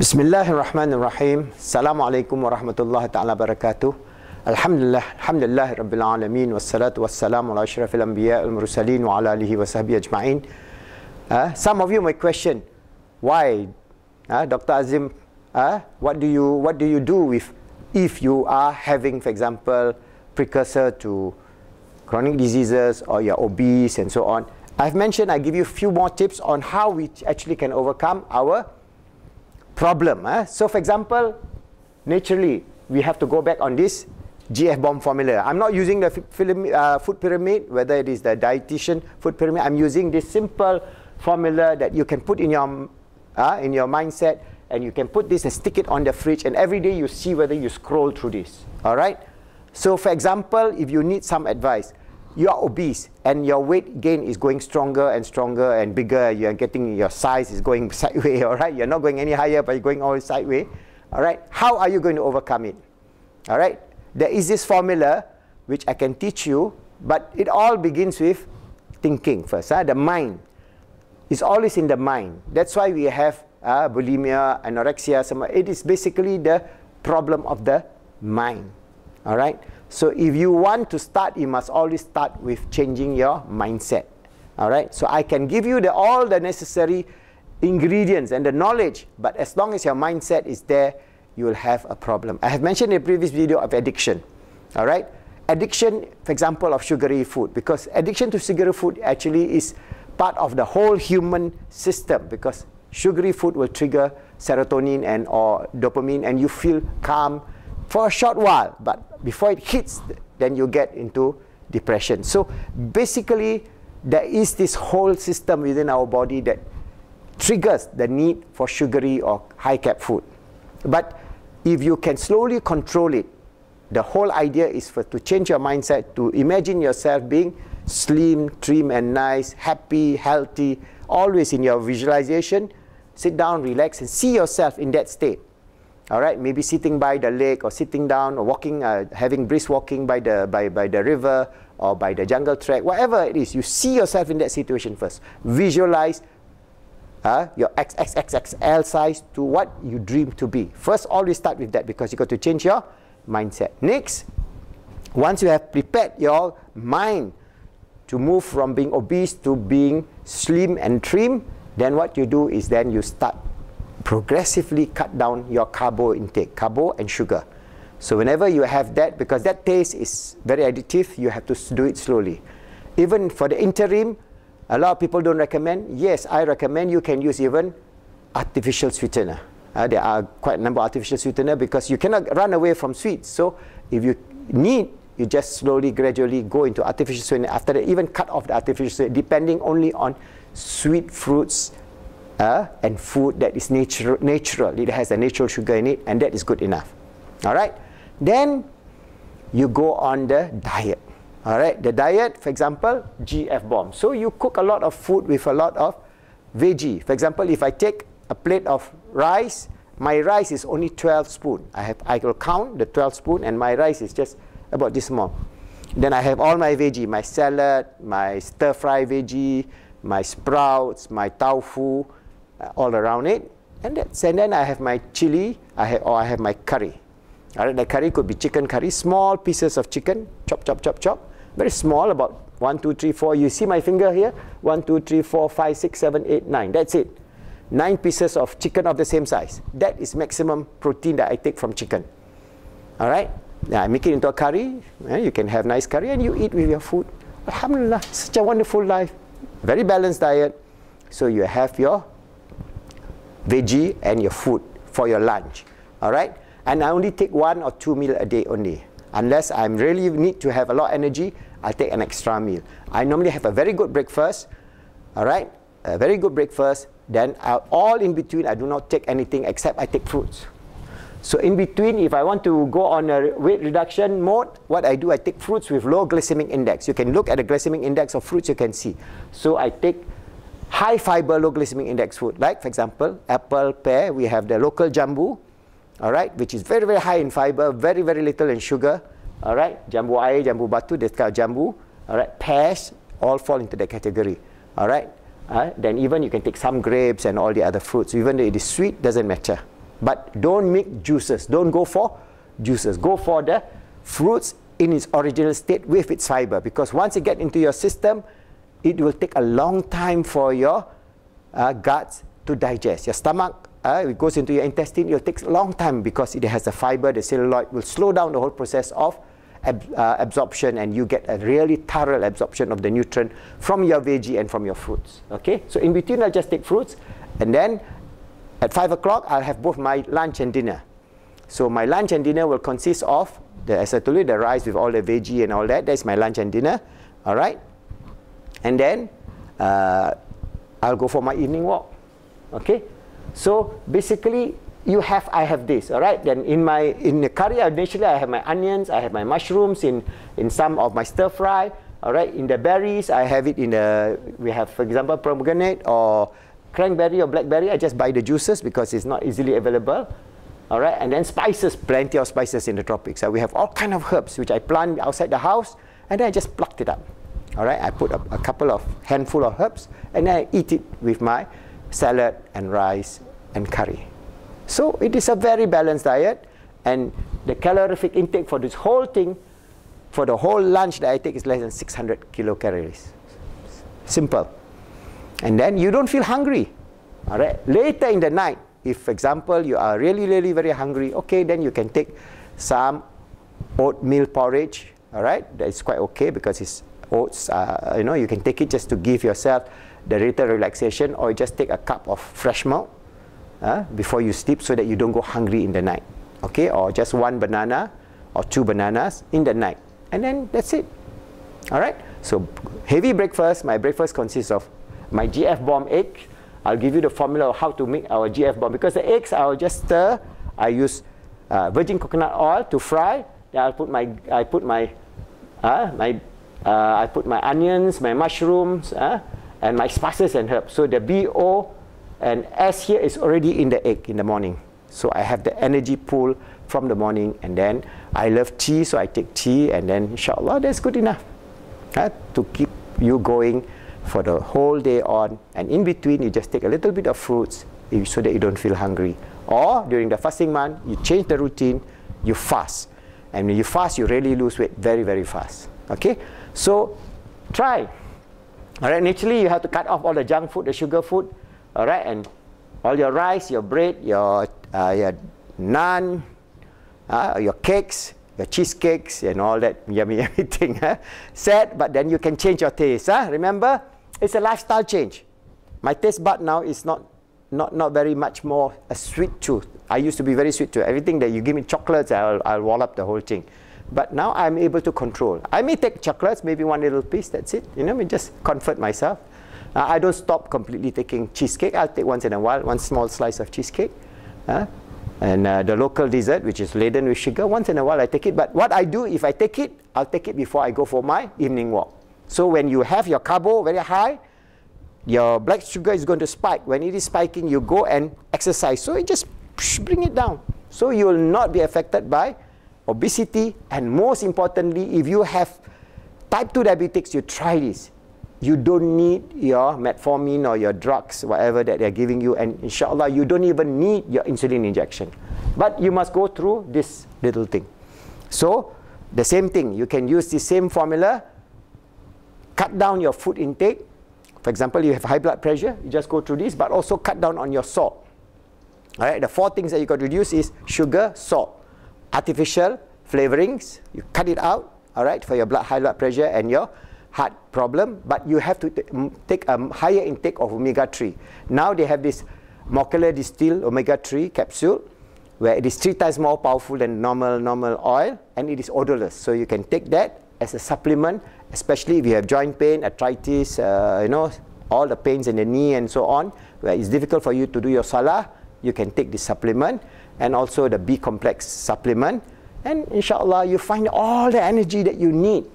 Bismillahirrahmanirrahim. Assalamualaikum warahmatullahi taala wabarakatuh. Alhamdulillah, alhamdulillah rabbil alamin wassalatu wassalamu ala asyrafil anbiya wal mursalin wa ala alihi washabbi ajmain. Uh, some of you may question why uh, ah, Dr. Azim uh, what do you what do you do with if you are having for example precursor to chronic diseases or you're obese and so on. I've mentioned I give you a few more tips on how we actually can overcome our problem. Eh? So for example, naturally, we have to go back on this GF bomb formula. I'm not using the uh, food pyramid, whether it is the dietitian food pyramid. I'm using this simple formula that you can put in your, uh, in your mindset and you can put this and stick it on the fridge and every day you see whether you scroll through this. All right? So for example, if you need some advice, you are obese and your weight gain is going stronger and stronger and bigger. You are getting your size is going sideways, all right? You're not going any higher, but you're going all sideways, all right? How are you going to overcome it? All right? There is this formula which I can teach you, but it all begins with thinking first, huh? the mind. is always in the mind. That's why we have uh, bulimia, anorexia, some, it is basically the problem of the mind. All right? So if you want to start, you must always start with changing your mindset. All right. So I can give you the, all the necessary ingredients and the knowledge, but as long as your mindset is there, you will have a problem. I have mentioned in a previous video of addiction. All right. Addiction, for example, of sugary food, because addiction to sugary food actually is part of the whole human system because sugary food will trigger serotonin and or dopamine and you feel calm for a short while, but before it hits, then you get into depression. So basically, there is this whole system within our body that triggers the need for sugary or high carb food. But if you can slowly control it, the whole idea is for to change your mindset to imagine yourself being slim, trim and nice, happy, healthy, always in your visualization. Sit down, relax and see yourself in that state all right, maybe sitting by the lake or sitting down or walking, uh, having brisk walking by the, by, by the river or by the jungle track, whatever it is, you see yourself in that situation first. Visualize uh, your XXXXL size to what you dream to be. First, always start with that because you got to change your mindset. Next, once you have prepared your mind to move from being obese to being slim and trim, then what you do is then you start progressively cut down your carbo intake, carbo and sugar. So whenever you have that, because that taste is very additive, you have to do it slowly. Even for the interim, a lot of people don't recommend. Yes, I recommend you can use even artificial sweetener. Uh, there are quite a number of artificial sweetener because you cannot run away from sweets. So if you need, you just slowly, gradually go into artificial sweetener. After that, even cut off the artificial sweetener, depending only on sweet fruits, uh, and food that is natural. It has a natural sugar in it, and that is good enough. All right? Then you go on the diet. All right? The diet, for example, GF bomb. So you cook a lot of food with a lot of veggie. For example, if I take a plate of rice, my rice is only 12 spoon. I, have, I will count the 12 spoon, and my rice is just about this small. Then I have all my veggie, my salad, my stir-fry veggie, my sprouts, my tofu, uh, all around it. And, that's, and then I have my chili I have, or I have my curry. All right, the curry could be chicken curry, small pieces of chicken, chop, chop, chop, chop. Very small, about 1, 2, 3, 4. You see my finger here? 1, 2, 3, 4, 5, 6, 7, 8, 9. That's it. 9 pieces of chicken of the same size. That is maximum protein that I take from chicken. All right? Now I make it into a curry. You can have nice curry and you eat with your food. Alhamdulillah, such a wonderful life. Very balanced diet. So you have your veggie and your food for your lunch. All right? And I only take one or two meal a day only. Unless I really need to have a lot of energy, I take an extra meal. I normally have a very good breakfast. All right? A very good breakfast. Then I, all in between, I do not take anything except I take fruits. So in between, if I want to go on a weight reduction mode, what I do, I take fruits with low glycemic index. You can look at the glycemic index of fruits, you can see. So I take high fiber low glycemic index food. Like for example, apple, pear, we have the local jambu, all right, which is very, very high in fiber, very, very little in sugar, all right. Jambu air, jambu batu, this kind of jambu, all right. Pears all fall into that category, all right. Uh, then even you can take some grapes and all the other fruits. Even though it is sweet, doesn't matter. But don't make juices. Don't go for juices. Go for the fruits in its original state with its fiber because once it gets into your system, it will take a long time for your uh, guts to digest. Your stomach, uh, it goes into your intestine, it will take a long time because it has the fiber, the celluloid will slow down the whole process of ab uh, absorption and you get a really thorough absorption of the nutrient from your veggie and from your fruits. Okay, so in between I'll just take fruits and then at 5 o'clock I'll have both my lunch and dinner. So my lunch and dinner will consist of, the, as I told you, the rice with all the veggie and all that. That's my lunch and dinner. All right and then uh, I'll go for my evening walk. Okay, so basically you have I have this all right. Then in my in the curry initially I have my onions, I have my mushrooms in in some of my stir fry. All right, in the berries I have it in the we have for example pomegranate or cranberry or blackberry. I just buy the juices because it's not easily available. All right, and then spices, plenty of spices in the tropics. So we have all kind of herbs which I plant outside the house, and then I just plucked it up. All right, I put a, a couple of handful of herbs and I eat it with my salad and rice and curry. So it is a very balanced diet and the calorific intake for this whole thing, for the whole lunch that I take is less than 600 kilocalories. Simple. And then you don't feel hungry. All right, later in the night, if for example you are really, really very hungry, okay, then you can take some oatmeal porridge. All right, that is quite okay because it's oats. Uh, you know, you can take it just to give yourself the little relaxation or just take a cup of fresh milk uh, before you sleep so that you don't go hungry in the night. Okay, or just one banana or two bananas in the night. And then that's it. All right, so heavy breakfast. My breakfast consists of my GF bomb egg. I'll give you the formula of how to make our GF bomb because the eggs I'll just stir. Uh, I use uh, virgin coconut oil to fry. Then I'll put my I put my uh, my uh, I put my onions, my mushrooms, uh, and my spices and herbs. So the BO and S here is already in the egg in the morning. So I have the energy pool from the morning, and then I love tea, so I take tea, and then inshallah, that's good enough uh, to keep you going for the whole day on. And in between, you just take a little bit of fruits eh, so that you don't feel hungry. Or during the fasting month, you change the routine, you fast. And when you fast, you really lose weight very, very fast. Okay, so try. All right, naturally you have to cut off all the junk food, the sugar food. All right, and all your rice, your bread, your uh, your naan, uh, your cakes, your cheesecakes, and all that yummy yummy thing. Huh? Sad, but then you can change your taste. Huh? Remember, it's a lifestyle change. My taste bud now is not not not very much more a sweet tooth. I used to be very sweet tooth. Everything that you give me chocolates, I'll I'll wall up the whole thing. But now I'm able to control. I may take chocolates, maybe one little piece, that's it. You know, I mean, just comfort myself. Uh, I don't stop completely taking cheesecake. I'll take once in a while, one small slice of cheesecake. Uh, and uh, the local dessert, which is laden with sugar, once in a while I take it. But what I do, if I take it, I'll take it before I go for my evening walk. So when you have your carbo very high, your black sugar is going to spike. When it is spiking, you go and exercise. So it just bring it down. So you will not be affected by obesity, and most importantly, if you have type 2 diabetics, you try this. You don't need your metformin or your drugs, whatever that they're giving you, and inshallah, you don't even need your insulin injection. But you must go through this little thing. So, the same thing, you can use the same formula, cut down your food intake. For example, you have high blood pressure, you just go through this, but also cut down on your salt. All right, the four things that you got to reduce is sugar, salt artificial flavorings. You cut it out, all right, for your blood, high blood pressure and your heart problem. But you have to take a higher intake of omega-3. Now they have this molecular distilled omega-3 capsule where it is three times more powerful than normal normal oil and it is odorless. So you can take that as a supplement, especially if you have joint pain, arthritis, uh, you know, all the pains in the knee and so on, where it's difficult for you to do your salah, you can take this supplement and also the B complex supplement. And inshallah, you find all the energy that you need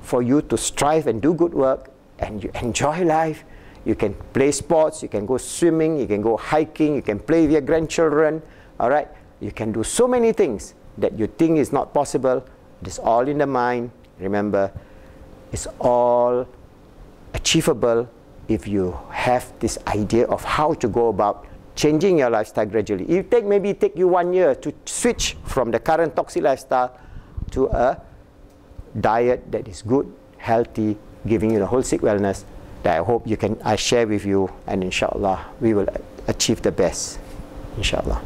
for you to strive and do good work and you enjoy life. You can play sports, you can go swimming, you can go hiking, you can play with your grandchildren, all right? You can do so many things that you think is not possible. It's all in the mind. Remember, it's all achievable if you have this idea of how to go about changing your lifestyle gradually. It take maybe take you one year to switch from the current toxic lifestyle to a diet that is good, healthy, giving you the whole sick wellness that I hope you can I share with you and inshallah we will achieve the best. Inshallah.